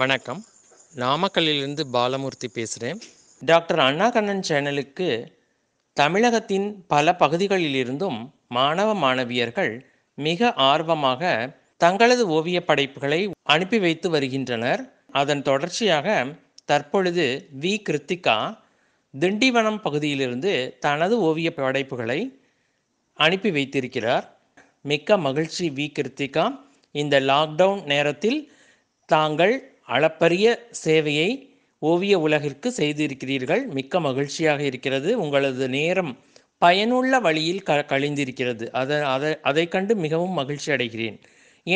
வணக்கம் நாமக்கல்லிலிருந்து பாலமூர்த்தி பேசுகிறேன் டாக்டர் அண்ணா கண்ணன் சேனலுக்கு தமிழகத்தின் பல பகுதிகளிலிருந்தும் மாணவ மாணவியர்கள் மிக ஆர்வமாக தங்களது ஓவிய படைப்புகளை அனுப்பி வைத்து வருகின்றனர் அதன் தொடர்ச்சியாக தற்பொழுது வி கிருத்திகா திண்டிவனம் பகுதியிலிருந்து தனது ஓவிய படைப்புகளை அனுப்பி வைத்திருக்கிறார் மிக்க மகிழ்ச்சி வி கிருத்திகா இந்த லாக்டவுன் நேரத்தில் தாங்கள் அளப்பரிய சேவையை ஓவிய உலகிற்கு செய்திருக்கிறீர்கள் மிக்க மகிழ்ச்சியாக இருக்கிறது உங்களது நேரம் பயனுள்ள வழியில் க கழிந்திருக்கிறது அதை அதை அதை கண்டு மிகவும் மகிழ்ச்சி அடைகிறேன்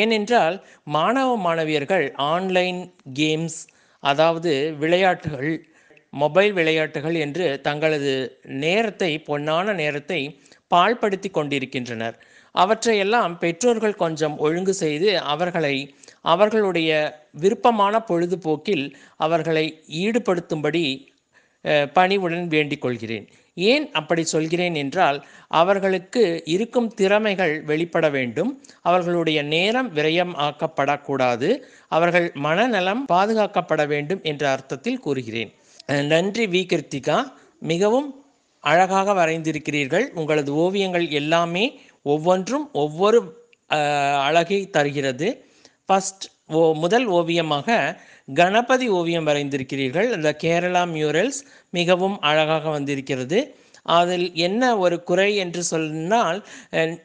ஏனென்றால் மாணவ மாணவியர்கள் ஆன்லைன் கேம்ஸ் அதாவது விளையாட்டுகள் மொபைல் விளையாட்டுகள் என்று தங்களது நேரத்தை பொன்னான நேரத்தை பாழ்படுத்தி கொண்டிருக்கின்றனர் அவற்றையெல்லாம் பெற்றோர்கள் கொஞ்சம் ஒழுங்கு செய்து அவர்களை அவர்களுடைய விருப்பமான பொழுதுபோக்கில் அவர்களை ஈடுபடுத்தும்படி பணிவுடன் வேண்டிக் கொள்கிறேன் ஏன் அப்படி சொல்கிறேன் என்றால் அவர்களுக்கு இருக்கும் திறமைகள் வெளிப்பட வேண்டும் அவர்களுடைய நேரம் விரயம் ஆக்கப்படக்கூடாது அவர்கள் மனநலம் பாதுகாக்கப்பட வேண்டும் என்ற அர்த்தத்தில் கூறுகிறேன் நன்றி வி கிருத்திகா மிகவும் அழகாக வரைந்திருக்கிறீர்கள் உங்களது ஓவியங்கள் எல்லாமே ஒவ்வொன்றும் ஒவ்வொரு அழகை தருகிறது ஃபஸ்ட் ஓ முதல் ஓவியமாக கணபதி ஓவியம் வரைந்திருக்கிறீர்கள் அந்த கேரளா மியூரல்ஸ் மிகவும் அழகாக வந்திருக்கிறது அதில் என்ன ஒரு குறை என்று சொன்னால்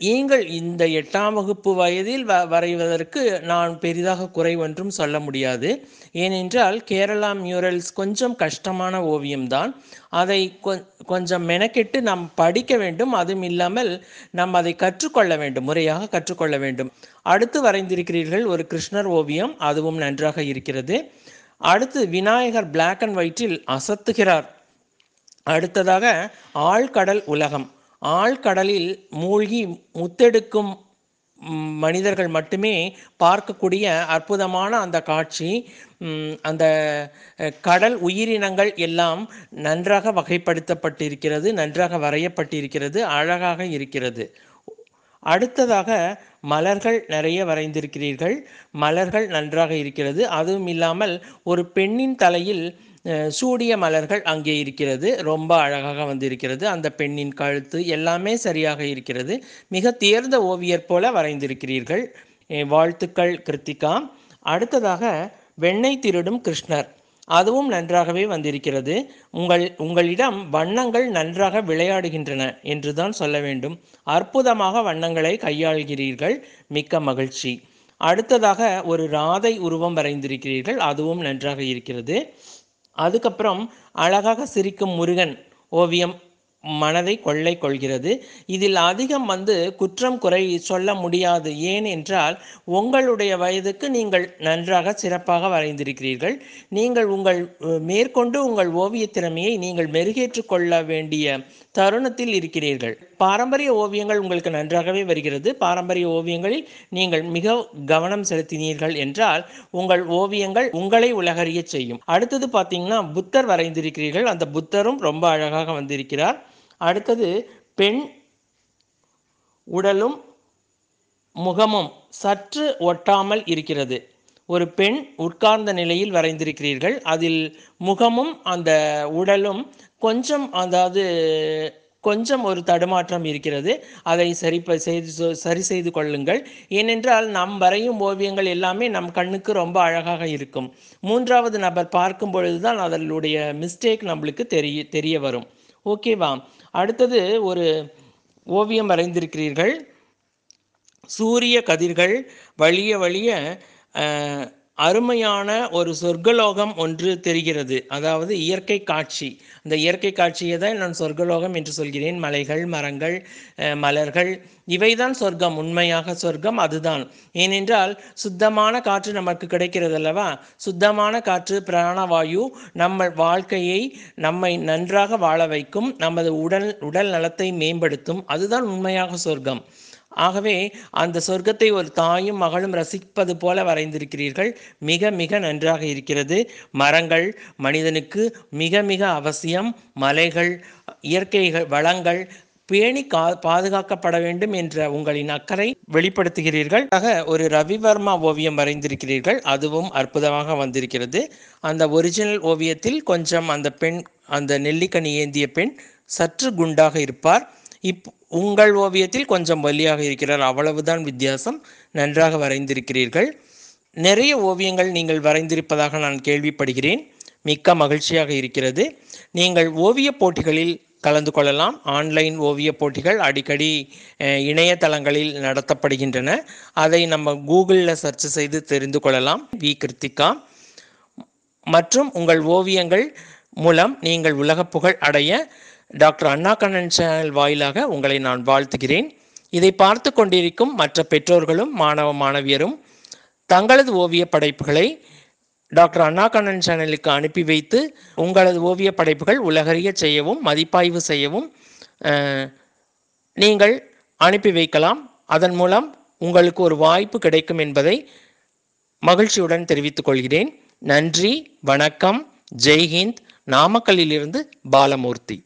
நீங்கள் இந்த எட்டாம் வகுப்பு வயதில் வ வரைவதற்கு நான் பெரிதாக குறை ஒன்றும் சொல்ல முடியாது ஏனென்றால் கேரளா மியூரல்ஸ் கொஞ்சம் கஷ்டமான ஓவியம்தான் அதை கொ கொஞ்சம் மெனக்கெட்டு நாம் படிக்க வேண்டும் அதுவும் இல்லாமல் நாம் அதை கற்றுக்கொள்ள வேண்டும் முறையாக கற்றுக்கொள்ள வேண்டும் அடுத்து வரைந்திருக்கிறீர்கள் ஒரு கிருஷ்ணர் ஓவியம் அதுவும் நன்றாக இருக்கிறது அடுத்து விநாயகர் பிளாக் அண்ட் ஒயிட்டில் அசத்துகிறார் அடுத்ததாக ஆழ்கடல் உலகம் ஆழ்கடலில் மூழ்கி முத்தெடுக்கும் மனிதர்கள் மட்டுமே பார்க்கக்கூடிய அற்புதமான அந்த காட்சி அந்த கடல் உயிரினங்கள் எல்லாம் நன்றாக வகைப்படுத்தப்பட்டிருக்கிறது நன்றாக வரையப்பட்டிருக்கிறது அழகாக இருக்கிறது அடுத்ததாக மலர்கள் நிறைய வரைந்திருக்கிறீர்கள் மலர்கள் நன்றாக இருக்கிறது அதுவும் இல்லாமல் ஒரு பெண்ணின் தலையில் சூடிய மலர்கள் அங்கே இருக்கிறது ரொம்ப அழகாக வந்து இருக்கிறது அந்த பெண்ணின் கழுத்து எல்லாமே சரியாக இருக்கிறது மிக தேர்ந்த ஓவியர் போல வரைந்திருக்கிறீர்கள் வாழ்த்துக்கள் கிருத்திகா அடுத்ததாக வெண்ணெய் திருடும் கிருஷ்ணர் அதுவும் நன்றாகவே வந்திருக்கிறது உங்கள் உங்களிடம் வண்ணங்கள் நன்றாக விளையாடுகின்றன என்றுதான் சொல்ல வேண்டும் அற்புதமாக வண்ணங்களை கையாள்கிறீர்கள் மிக்க மகிழ்ச்சி அடுத்ததாக ஒரு ராதை உருவம் வரைந்திருக்கிறீர்கள் அதுவும் நன்றாக இருக்கிறது அதுக்கப்புறம் அழகாக சிரிக்கும் முருகன் ஓவியம் மனதை கொள்ளை கொள்கிறது இதில் அதிகம் வந்து குற்றம் குறை சொல்ல முடியாது ஏன் என்றால் உங்களுடைய வயதுக்கு நீங்கள் நன்றாக சிறப்பாக வரைந்திருக்கிறீர்கள் நீங்கள் உங்கள் மேற்கொண்டு உங்கள் ஓவிய திறமையை நீங்கள் மெருகேற்று கொள்ள வேண்டிய தருணத்தில் இருக்கிறீர்கள் பாரம்பரிய ஓவியங்கள் உங்களுக்கு நன்றாகவே வருகிறது பாரம்பரிய ஓவியங்களில் நீங்கள் மிக கவனம் செலுத்தினீர்கள் என்றால் உங்கள் ஓவியங்கள் உங்களை உலகறிய செய்யும் அடுத்தது பார்த்தீங்கன்னா புத்தர் வரைந்திருக்கிறீர்கள் அந்த புத்தரும் ரொம்ப அழகாக வந்திருக்கிறார் அடுத்தது பெண் உடலும் முகமும் சற்று ஒட்டாமல் இருக்கிறது ஒரு பெண் உட்கார்ந்த நிலையில் வரைந்திருக்கிறீர்கள் அதில் முகமும் அந்த உடலும் கொஞ்சம் அதாவது கொஞ்சம் ஒரு தடுமாற்றம் இருக்கிறது அதை சரி செய்து சரி செய்து கொள்ளுங்கள் ஏனென்றால் நாம் வரையும் ஓவியங்கள் எல்லாமே நம் கண்ணுக்கு ரொம்ப அழகாக இருக்கும் மூன்றாவது நபர் பார்க்கும் பொழுதுதான் அதனுடைய மிஸ்டேக் நம்மளுக்கு தெரிய தெரிய வரும் ஓகேவா அடுத்தது ஒரு ஓவியம் வரைந்திருக்கிறீர்கள் சூரிய கதிர்கள் வழிய வழிய அருமையான ஒரு சொர்க்கலோகம் ஒன்று தெரிகிறது அதாவது இயற்கை காட்சி அந்த இயற்கை காட்சியை தான் நான் சொர்க்கலோகம் என்று சொல்கிறேன் மலைகள் மரங்கள் மலர்கள் இவைதான் சொர்க்கம் உண்மையாக சொர்க்கம் அதுதான் ஏனென்றால் சுத்தமான காற்று நமக்கு கிடைக்கிறது அல்லவா சுத்தமான காற்று பிராணவாயு நம்ம வாழ்க்கையை நம்மை நன்றாக வாழ வைக்கும் நமது உடல் உடல் நலத்தை மேம்படுத்தும் அதுதான் உண்மையாக சொர்க்கம் ஆகவே அந்த சொர்க்கத்தை ஒரு தாயும் மகளும் ரசிப்பது போல வரைந்திருக்கிறீர்கள் மிக மிக நன்றாக இருக்கிறது மரங்கள் மனிதனுக்கு மிக மிக அவசியம் மலைகள் இயற்கைகள் வளங்கள் பேணி கா பாதுகாக்கப்பட வேண்டும் என்ற உங்களின் அக்கறை வெளிப்படுத்துகிறீர்கள் ஒரு ரவிவர்மா ஓவியம் வரைந்திருக்கிறீர்கள் அதுவும் அற்புதமாக வந்திருக்கிறது அந்த ஒரிஜினல் ஓவியத்தில் கொஞ்சம் அந்த பெண் அந்த நெல்லிக்கனி ஏந்திய பெண் சற்று குண்டாக இருப்பார் இப் உங்கள் ஓவியத்தில் கொஞ்சம் வலியாக இருக்கிறார் அவ்வளவுதான் வித்தியாசம் நன்றாக வரைந்திருக்கிறீர்கள் நிறைய ஓவியங்கள் நீங்கள் வரைந்திருப்பதாக நான் கேள்விப்படுகிறேன் மிக்க மகிழ்ச்சியாக இருக்கிறது நீங்கள் ஓவிய போட்டிகளில் கலந்து கொள்ளலாம் ஆன்லைன் ஓவிய போட்டிகள் அடிக்கடி இணையதளங்களில் நடத்தப்படுகின்றன அதை நம்ம கூகுளில் சர்ச் செய்து தெரிந்து கொள்ளலாம் வி கிருத்திகா மற்றும் உங்கள் ஓவியங்கள் மூலம் நீங்கள் உலக புகழ் அடைய டாக்டர் அண்ணா கண்ணன் சேனல் வாயிலாக உங்களை நான் வாழ்த்துகிறேன் இதை பார்த்து கொண்டிருக்கும் மற்ற பெற்றோர்களும் மாணவ மாணவியரும் தங்களது ஓவிய படைப்புகளை டாக்டர் அண்ணா கண்ணன் சேனலுக்கு அனுப்பி வைத்து உங்களது ஓவிய படைப்புகள் உலகறிய செய்யவும் மதிப்பாய்வு செய்யவும் நீங்கள் அனுப்பி வைக்கலாம் அதன் மூலம் உங்களுக்கு ஒரு வாய்ப்பு கிடைக்கும் என்பதை மகிழ்ச்சியுடன் தெரிவித்துக் கொள்கிறேன் நன்றி வணக்கம் ஜெய்ஹிந்த் நாமக்கல்லிலிருந்து பாலமூர்த்தி